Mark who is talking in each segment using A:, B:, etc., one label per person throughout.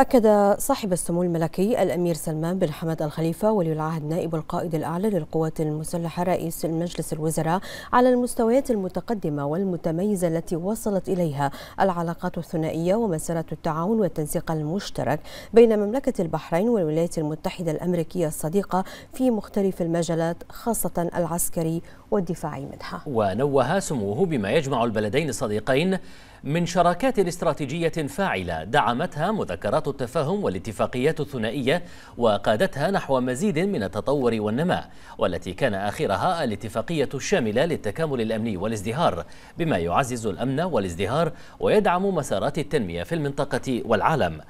A: أكد صاحب السمو الملكي الأمير سلمان بن حمد الخليفة ولي العهد نائب القائد الأعلى للقوات المسلحة رئيس المجلس الوزراء على المستويات المتقدمة والمتميزة التي وصلت إليها العلاقات الثنائية ومسارات التعاون والتنسيق المشترك بين مملكة البحرين والولايات المتحدة الأمريكية الصديقة في مختلف المجالات خاصة العسكري والدفاعي منها
B: ونوه سموه بما يجمع البلدين الصديقين من شراكات استراتيجية فاعلة دعمتها مذكرات التفاهم والاتفاقيات الثنائية وقادتها نحو مزيد من التطور والنماء والتي كان آخرها الاتفاقية الشاملة للتكامل الأمني والازدهار بما يعزز الأمن والازدهار ويدعم مسارات التنمية في المنطقة والعالم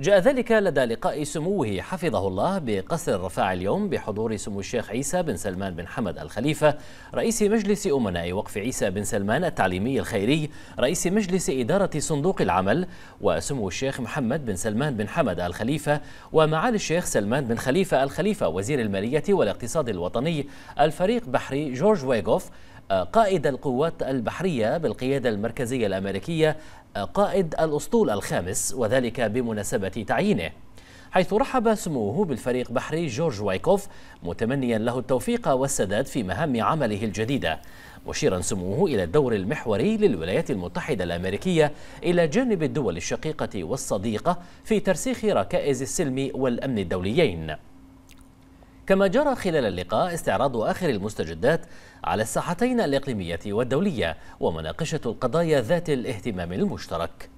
B: جاء ذلك لدى لقاء سموه حفظه الله بقصر الرفاع اليوم بحضور سمو الشيخ عيسى بن سلمان بن حمد الخليفة رئيس مجلس أمناء وقف عيسى بن سلمان التعليمي الخيري رئيس مجلس إدارة صندوق العمل وسمو الشيخ محمد بن سلمان بن حمد الخليفة ومعالي الشيخ سلمان بن خليفة الخليفة وزير المالية والاقتصاد الوطني الفريق بحري جورج ويغوف قائد القوات البحرية بالقيادة المركزية الأمريكية آه، قائد الأسطول الخامس وذلك بمناسبة تعيينه حيث رحب سموه بالفريق بحري جورج وايكوف متمنيا له التوفيق والسداد في مهام عمله الجديدة مشيرا سموه إلى الدور المحوري للولايات المتحدة الأمريكية إلى جانب الدول الشقيقة والصديقة في ترسيخ ركائز السلم والأمن الدوليين كما جرى خلال اللقاء استعراض آخر المستجدات على الساحتين الإقليمية والدولية ومناقشة القضايا ذات الاهتمام المشترك